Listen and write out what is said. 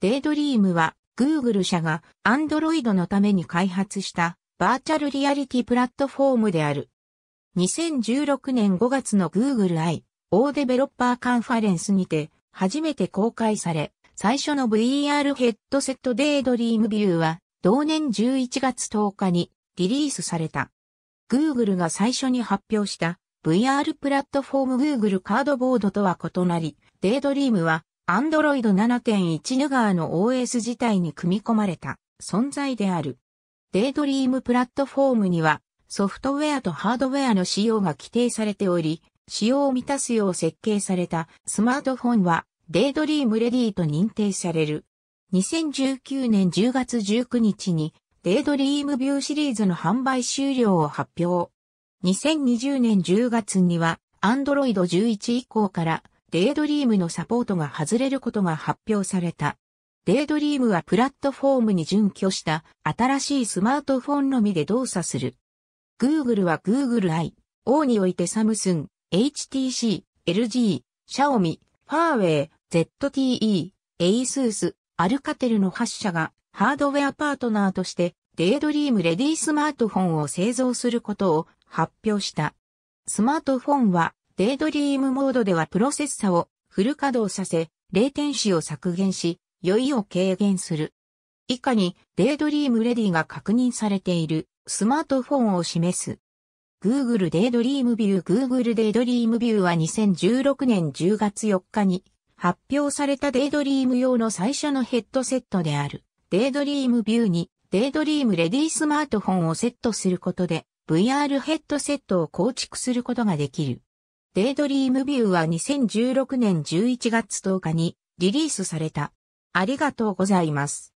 デイドリームは Google 社が Android のために開発したバーチャルリアリティプラットフォームである。2016年5月の Google I 大デベロッパーカンファレンスにて初めて公開され、最初の VR ヘッドセットデイドリームビューは同年11月10日にリリースされた。Google が最初に発表した VR プラットフォーム Google カードボードとは異なり、デイドリームは Android 7.1ヌガーの OS 自体に組み込まれた存在である。デイドリームプラットフォームにはソフトウェアとハードウェアの使用が規定されており、使用を満たすよう設計されたスマートフォンはデイドリームレディと認定される。2019年10月19日にデイドリームビューシリーズの販売終了を発表。2020年10月には Android 11以降からデイドリームのサポートが外れることが発表された。デイドリームはプラットフォームに準拠した新しいスマートフォンのみで動作する。Google は Google i、O においてサムスン、HTC、LG、シャオミ、ファーウェイ、ZTE、エイスース、アルカテルの8社がハードウェアパートナーとしてデイドリームレディスマートフォンを製造することを発表した。スマートフォンはデイドリームモードではプロセッサをフル稼働させ、0点子を削減し、酔いを軽減する。以下に、デイドリームレディが確認されているスマートフォンを示す。Google デイドリームビュー Google デイドリームビューは2016年10月4日に発表されたデイドリーム用の最初のヘッドセットである。デイドリームビューにデイドリームレディスマートフォンをセットすることで VR ヘッドセットを構築することができる。デイドリームビューは2016年11月10日にリリースされた。ありがとうございます。